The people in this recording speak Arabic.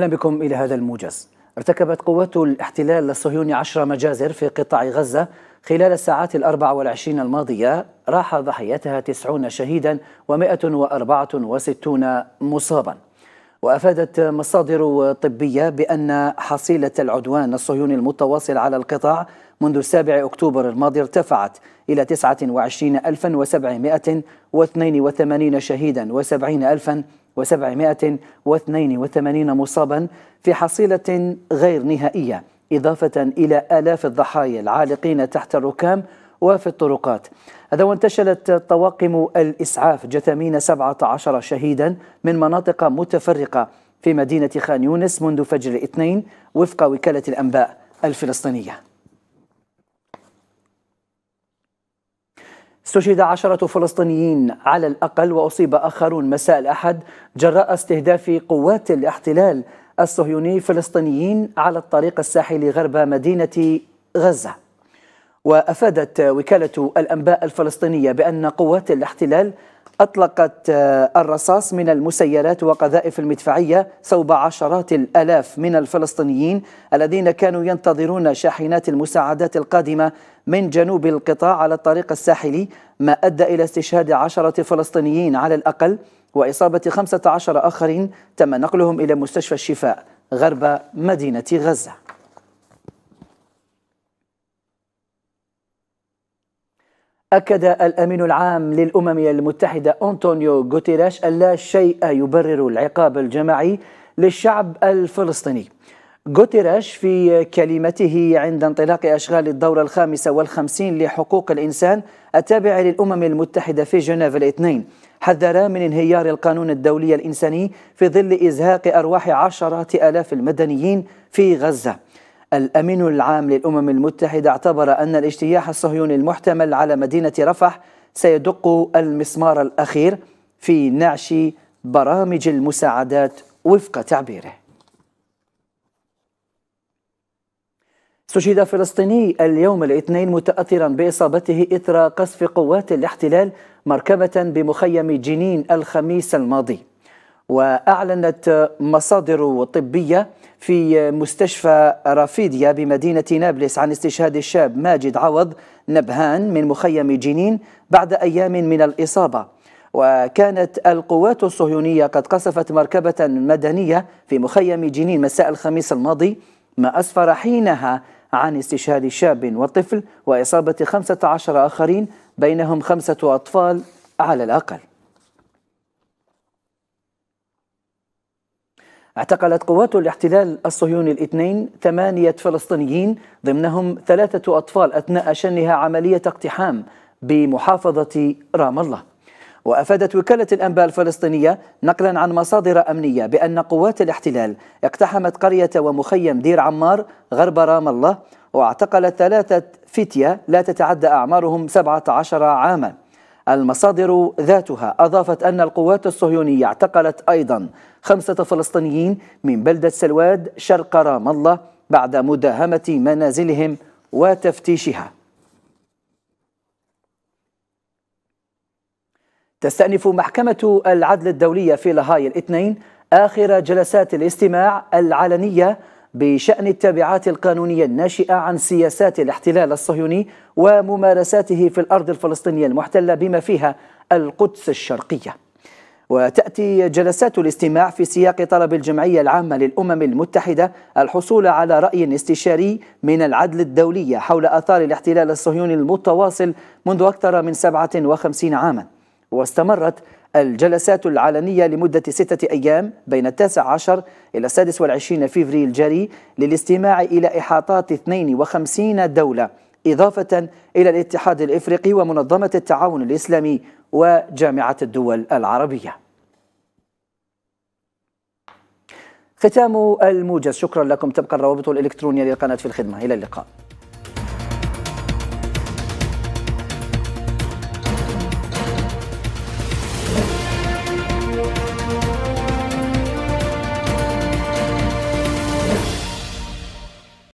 أهلا بكم إلى هذا الموجز ارتكبت قوات الاحتلال الصهيوني عشر مجازر في قطاع غزة خلال الساعات الأربع والعشرين الماضية راح ضحيتها تسعون شهيدا ومائة وأربعة وستون مصابا وأفادت مصادر طبية بأن حصيلة العدوان الصهيوني المتواصل على القطاع منذ 7 أكتوبر الماضي ارتفعت إلى 29782 شهيدا و 70000 782 مصابا في حصيلة غير نهائية إضافة إلى آلاف الضحايا العالقين تحت الركام وفي الطرقات هذا وانتشلت طواقم الإسعاف جثامين 17 شهيدا من مناطق متفرقة في مدينة خان يونس منذ فجر الاثنين وفق وكالة الأنباء الفلسطينية استشهد عشرة فلسطينيين على الأقل وأصيب آخرون مساء الأحد جراء استهداف قوات الاحتلال الصهيوني فلسطينيين على الطريق الساحلي غرب مدينة غزة وأفادت وكالة الأنباء الفلسطينية بأن قوات الاحتلال أطلقت آه، الرصاص من المسيرات وقذائف المدفعية صوب عشرات الألاف من الفلسطينيين الذين كانوا ينتظرون شاحنات المساعدات القادمة من جنوب القطاع على الطريق الساحلي ما أدى إلى استشهاد عشرة فلسطينيين على الأقل وإصابة 15 آخرين تم نقلهم إلى مستشفى الشفاء غرب مدينة غزة أكد الأمين العام للأمم المتحدة أنطونيو غوتيريش أن لا شيء يبرر العقاب الجماعي للشعب الفلسطيني غوتيريش في كلمته عند انطلاق أشغال الدورة الخامسة والخمسين لحقوق الإنسان التابعة للأمم المتحدة في جنيف الاثنين حذر من انهيار القانون الدولي الإنساني في ظل إزهاق أرواح عشرات آلاف المدنيين في غزة الأمين العام للأمم المتحدة اعتبر أن الاجتياح الصهيوني المحتمل على مدينة رفح سيدق المسمار الأخير في نعش برامج المساعدات وفق تعبيره استشهد فلسطيني اليوم الاثنين متأثرا بإصابته إثر قصف قوات الاحتلال مركبة بمخيم جنين الخميس الماضي وأعلنت مصادر طبية في مستشفى رافيديا بمدينة نابلس عن استشهاد الشاب ماجد عوض نبهان من مخيم جنين بعد أيام من الإصابة وكانت القوات الصهيونية قد قصفت مركبة مدنية في مخيم جنين مساء الخميس الماضي ما أسفر حينها عن استشهاد شاب وطفل وإصابة 15 آخرين بينهم خمسة أطفال على الأقل اعتقلت قوات الاحتلال الصهيوني الاثنين ثمانية فلسطينيين ضمنهم ثلاثة أطفال أثناء شنها عملية اقتحام بمحافظة رام الله وأفادت وكالة الأنباء الفلسطينية نقلا عن مصادر أمنية بأن قوات الاحتلال اقتحمت قرية ومخيم دير عمار غرب رام الله واعتقلت ثلاثة فتية لا تتعدى أعمارهم 17 عاماً المصادر ذاتها أضافت أن القوات الصهيونية اعتقلت أيضا خمسة فلسطينيين من بلدة سلواد شرق رام الله بعد مداهمة منازلهم وتفتيشها تستأنف محكمة العدل الدولية في لاهاي الاثنين آخر جلسات الاستماع العلنية بشأن التبعات القانونية الناشئة عن سياسات الاحتلال الصهيوني وممارساته في الأرض الفلسطينية المحتلة بما فيها القدس الشرقية وتأتي جلسات الاستماع في سياق طلب الجمعية العامة للأمم المتحدة الحصول على رأي استشاري من العدل الدولي حول آثار الاحتلال الصهيوني المتواصل منذ أكثر من 57 عاماً واستمرت الجلسات العلنية لمدة ستة أيام بين التاسع عشر إلى السادس والعشرين فيفري الجاري للاستماع إلى إحاطات 52 دولة إضافة إلى الاتحاد الإفريقي ومنظمة التعاون الإسلامي وجامعة الدول العربية ختام الموجز شكرا لكم تبقى الروابط الإلكترونية للقناة في الخدمة إلى اللقاء